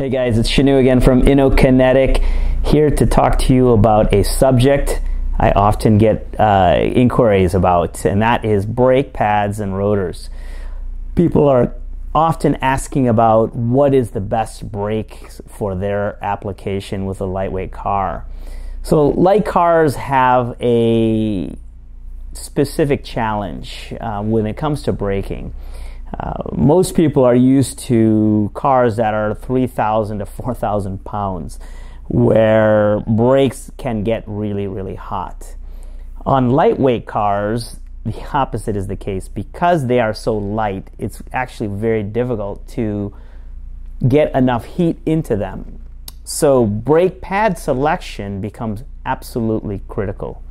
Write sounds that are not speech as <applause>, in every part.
Hey guys, it's Shanu again from InnoKinetic here to talk to you about a subject I often get uh, inquiries about, and that is brake pads and rotors. People are often asking about what is the best brake for their application with a lightweight car. So, light cars have a specific challenge uh, when it comes to braking uh, most people are used to cars that are 3,000 to 4,000 pounds, where brakes can get really, really hot. On lightweight cars, the opposite is the case. Because they are so light, it's actually very difficult to get enough heat into them. So, brake pad selection becomes absolutely critical.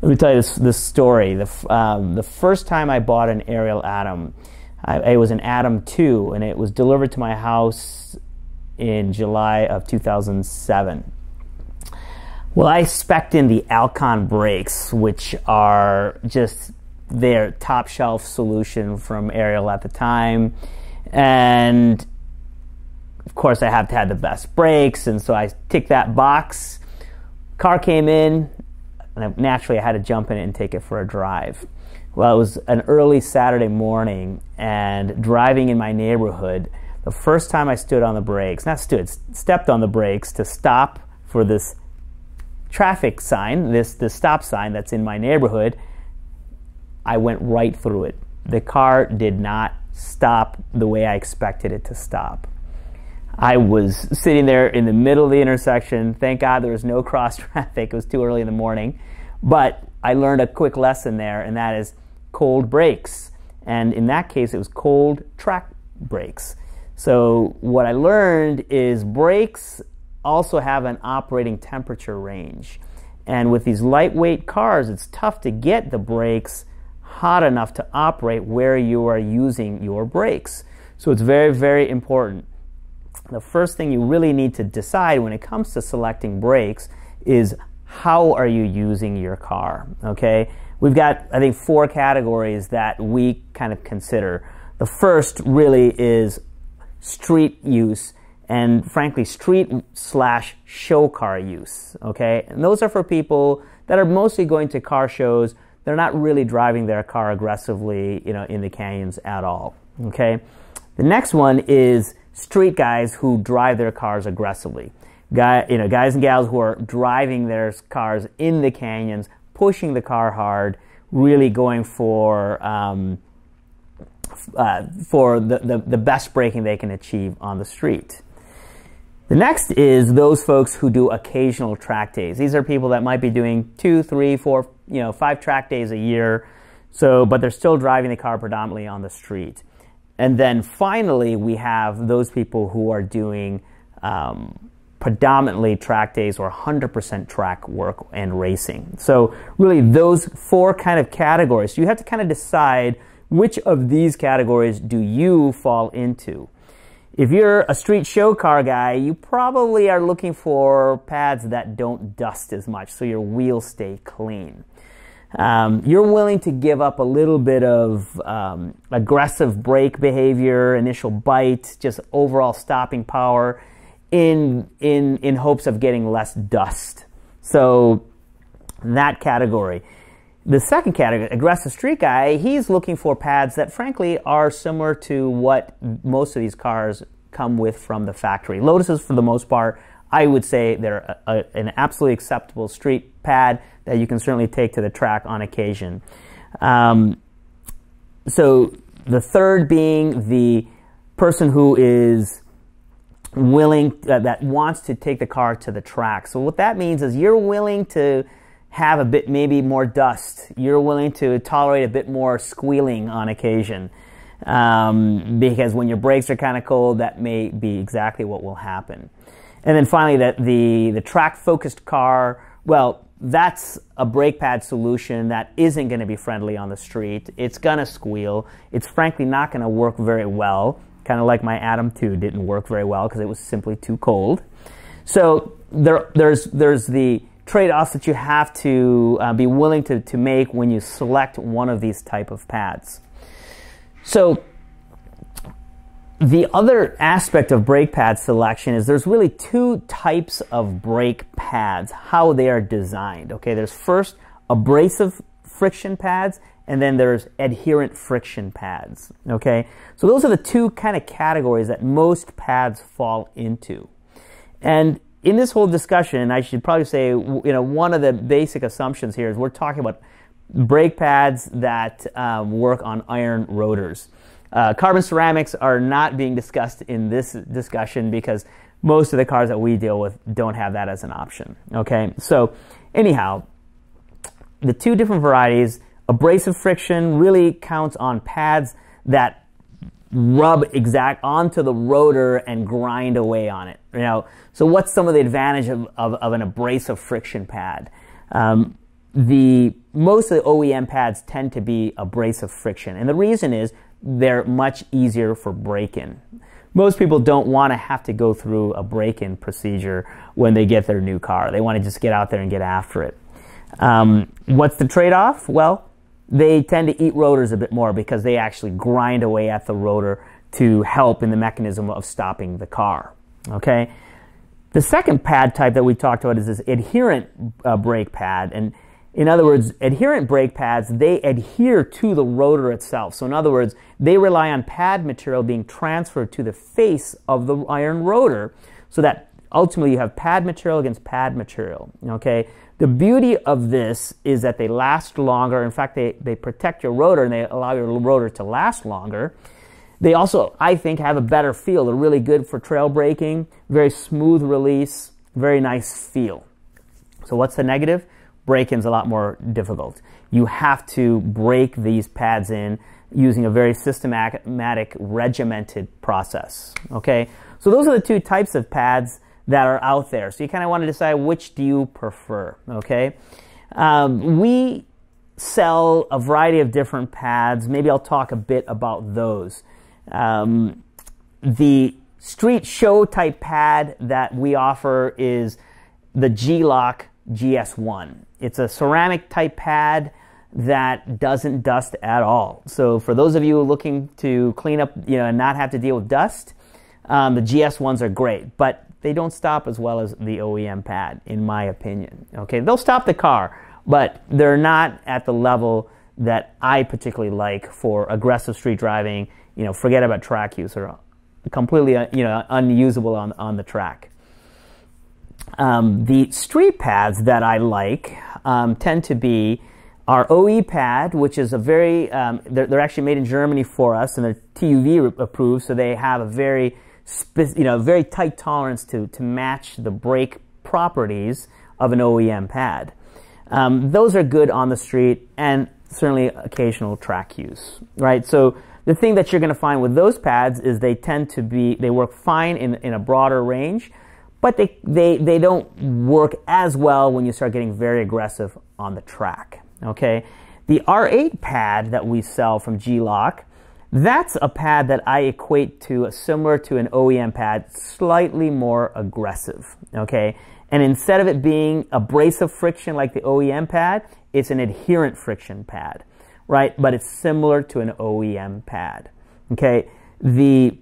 Let me tell you this, this story. The, um, the first time I bought an Ariel Atom, I, it was an Adam 2, and it was delivered to my house in July of 2007. Well, I spec'd in the Alcon brakes, which are just their top shelf solution from Ariel at the time. And of course, I have to have the best brakes, and so I ticked that box. Car came in, and naturally, I had to jump in it and take it for a drive well, it was an early Saturday morning, and driving in my neighborhood, the first time I stood on the brakes, not stood, stepped on the brakes to stop for this traffic sign, this, this stop sign that's in my neighborhood, I went right through it. The car did not stop the way I expected it to stop. I was sitting there in the middle of the intersection. Thank God there was no <laughs> cross traffic. It was too early in the morning. But I learned a quick lesson there, and that is cold brakes. And in that case, it was cold track brakes. So, what I learned is brakes also have an operating temperature range. And with these lightweight cars, it's tough to get the brakes hot enough to operate where you are using your brakes. So, it's very, very important. The first thing you really need to decide when it comes to selecting brakes is how are you using your car, okay? we've got, I think, four categories that we kind of consider. The first really is street use and frankly street slash show car use okay and those are for people that are mostly going to car shows they're not really driving their car aggressively you know in the canyons at all okay the next one is street guys who drive their cars aggressively guy you know guys and gals who are driving their cars in the canyons pushing the car hard, really going for um, uh, for the, the, the best braking they can achieve on the street. The next is those folks who do occasional track days. These are people that might be doing two, three, four, you know, five track days a year. So, but they're still driving the car predominantly on the street. And then finally, we have those people who are doing um, predominantly track days or 100% track work and racing. So, really, those four kind of categories, you have to kind of decide which of these categories do you fall into. If you're a street show car guy, you probably are looking for pads that don't dust as much, so your wheels stay clean. Um, you're willing to give up a little bit of um, aggressive brake behavior, initial bite, just overall stopping power in in in hopes of getting less dust. So that category. The second category, aggressive street guy, he's looking for pads that frankly are similar to what most of these cars come with from the factory. Lotuses, for the most part, I would say they're a, a, an absolutely acceptable street pad that you can certainly take to the track on occasion. Um, so the third being the person who is willing uh, that wants to take the car to the track. So what that means is you're willing to have a bit maybe more dust. You're willing to tolerate a bit more squealing on occasion. Um, because when your brakes are kind of cold, that may be exactly what will happen. And then finally, that the the track focused car, well, that's a brake pad solution that isn't going to be friendly on the street. It's going to squeal. It's frankly not going to work very well kind of like my Atom 2 didn't work very well because it was simply too cold. So there, there's, there's the trade-offs that you have to uh, be willing to, to make when you select one of these type of pads. So the other aspect of brake pad selection is there's really two types of brake pads, how they are designed. Okay, there's first abrasive friction pads and then there's adherent friction pads. Okay, so those are the two kind of categories that most pads fall into. And in this whole discussion, I should probably say, you know, one of the basic assumptions here is we're talking about brake pads that um, work on iron rotors. Uh, carbon ceramics are not being discussed in this discussion because most of the cars that we deal with don't have that as an option. Okay, so anyhow, the two different varieties Abrasive friction really counts on pads that rub exact onto the rotor and grind away on it. You know, so what's some of the advantage of, of, of an abrasive friction pad? Um, the most of the OEM pads tend to be abrasive friction, and the reason is they're much easier for break-in. Most people don't want to have to go through a break-in procedure when they get their new car. They want to just get out there and get after it. Um, what's the trade-off? Well, they tend to eat rotors a bit more because they actually grind away at the rotor to help in the mechanism of stopping the car. Okay. The second pad type that we talked about is this adherent uh, brake pad. And in other words, adherent brake pads, they adhere to the rotor itself. So in other words, they rely on pad material being transferred to the face of the iron rotor so that ultimately you have pad material against pad material. Okay. The beauty of this is that they last longer. In fact, they, they protect your rotor and they allow your rotor to last longer. They also, I think, have a better feel. They're really good for trail braking, very smooth release, very nice feel. So, what's the negative? break in's a lot more difficult. You have to break these pads in using a very systematic, regimented process. Okay, so those are the two types of pads that are out there. So you kind of want to decide which do you prefer, okay? Um, we sell a variety of different pads. Maybe I'll talk a bit about those. Um, the street show type pad that we offer is the G-Lock GS1. It's a ceramic type pad that doesn't dust at all. So for those of you looking to clean up, you know, and not have to deal with dust, um, the GS ones are great. But they don't stop as well as the OEM pad, in my opinion. Okay, they'll stop the car, but they're not at the level that I particularly like for aggressive street driving. You know, forget about track use or completely uh, you know unusable on on the track. Um, the street pads that I like um, tend to be our OE pad, which is a very, um, they're, they're, actually made in Germany for us and they're TUV approved, so they have a very you know, very tight tolerance to, to match the brake properties of an OEM pad. Um, those are good on the street and certainly occasional track use, right? So the thing that you're going to find with those pads is they tend to be, they work fine in, in a broader range, but they, they, they don't work as well when you start getting very aggressive on the track, okay? The R8 pad that we sell from G-Lock that's a pad that I equate to similar to an OEM pad, slightly more aggressive, okay? And instead of it being abrasive friction like the OEM pad, it's an adherent friction pad, right? But it's similar to an OEM pad, okay? The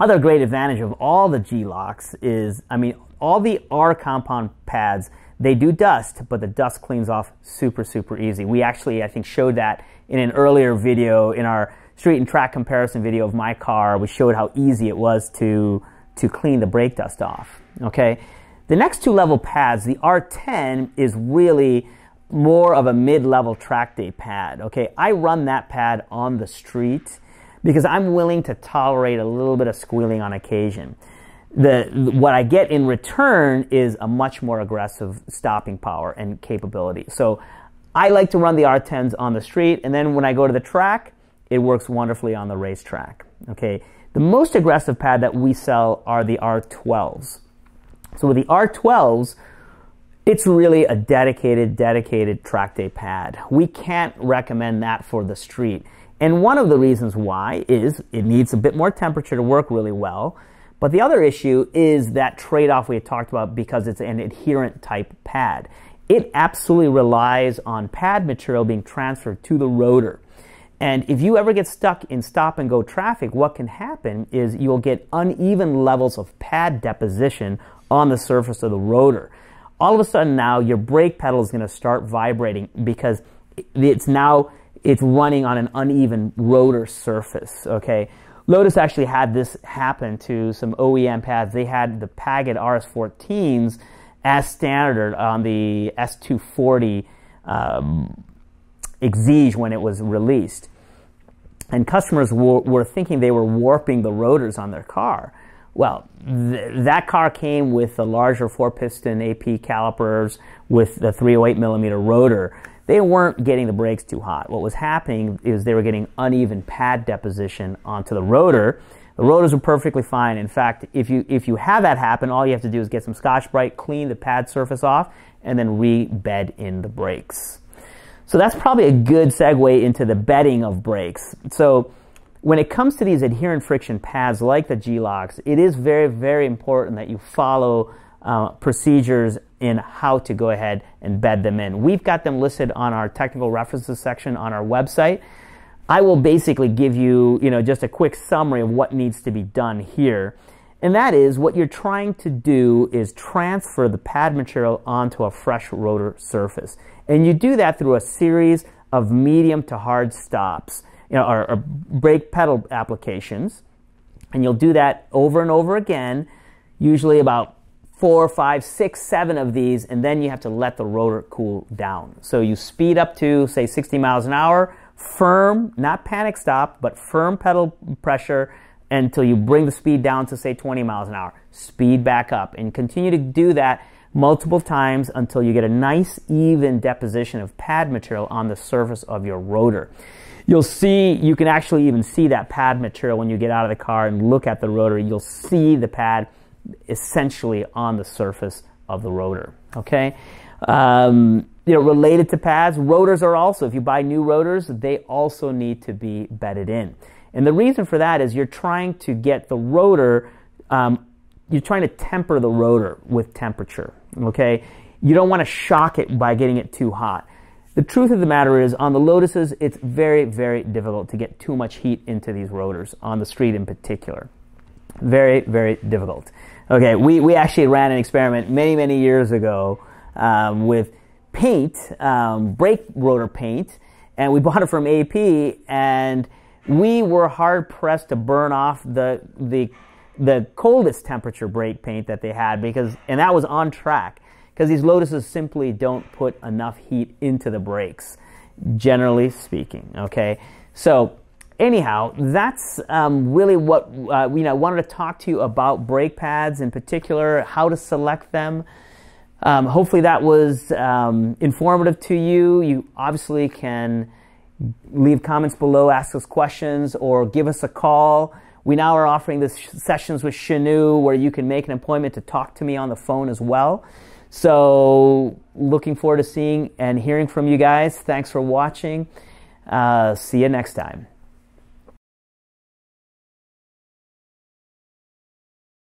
other great advantage of all the G-Locks is, I mean, all the R compound pads, they do dust, but the dust cleans off super, super easy. We actually, I think, showed that in an earlier video in our street and track comparison video of my car, which showed how easy it was to, to clean the brake dust off. Okay. The next two level pads, the R10 is really more of a mid-level track day pad. Okay. I run that pad on the street because I'm willing to tolerate a little bit of squealing on occasion. The, what I get in return is a much more aggressive stopping power and capability. So I like to run the R10s on the street, and then when I go to the track, it works wonderfully on the racetrack. Okay, the most aggressive pad that we sell are the R12s. So with the R12s, it's really a dedicated, dedicated track day pad. We can't recommend that for the street. And one of the reasons why is it needs a bit more temperature to work really well. But the other issue is that trade off we had talked about because it's an adherent type pad. It absolutely relies on pad material being transferred to the rotor. And if you ever get stuck in stop and go traffic, what can happen is you'll get uneven levels of pad deposition on the surface of the rotor. All of a sudden now your brake pedal is going to start vibrating because it's now it's running on an uneven rotor surface, okay? Lotus actually had this happen to some OEM pads. They had the Paget RS14s as standard on the S240 um, Exige when it was released. And customers were, were thinking they were warping the rotors on their car. Well, th- that car came with the larger four piston AP calipers with the 308 millimeter rotor. They weren't getting the brakes too hot. What was happening is they were getting uneven pad deposition onto the rotor. The rotors were perfectly fine. In fact, if you if you have that happen, all you have to do is get some Scotch Brite, clean the pad surface off, and then re-bed in the brakes. So that's probably a good segue into the bedding of brakes. So when it comes to these adherent friction pads like the G-locks, it is very, very important that you follow uh, procedures in how to go ahead and bed them in. We've got them listed on our technical references section on our website. I will basically give you, you know, just a quick summary of what needs to be done here. And that is what you're trying to do is transfer the pad material onto a fresh rotor surface. And you do that through a series of medium to hard stops you know, or, or brake pedal applications. And you'll do that over and over again, usually about four, five, six, seven of these, and then you have to let the rotor cool down. So you speed up to, say, 60 miles an hour, firm, not panic stop, but firm pedal pressure until you bring the speed down to, say, 20 miles an hour. Speed back up and continue to do that multiple times until you get a nice even deposition of pad material on the surface of your rotor. You'll see, you can actually even see that pad material when you get out of the car and look at the rotor. You'll see the pad essentially on the surface of the rotor. Okay? Um, you know, related to pads, rotors are also, if you buy new rotors, they also need to be bedded in. And the reason for that is you're trying to get the rotor um, you're trying to temper the rotor with temperature, okay? You don't want to shock it by getting it too hot. The truth of the matter is, on the Lotuses, it's very, very difficult to get too much heat into these rotors, on the street in particular. Very, very difficult. Okay, we, we actually ran an experiment many, many years ago um, with paint, um, brake rotor paint, and we <laughs> bought it from AP, and we were hard pressed to burn off the, the the coldest temperature brake paint that they had because and that was on track because these Lotuses simply don't put enough heat into the brakes, generally speaking. Okay, so anyhow, that's um, really what uh, you know. I wanted to talk to you about brake pads in particular, how to select them. Um, hopefully, that was um, informative to you. You obviously can leave comments below, ask us questions, or give us a call. We now are offering the sessions with Shanu where you can make an appointment to talk to me on the phone as well. So, looking forward to seeing and hearing from you guys. Thanks for watching. Uh, see you next time.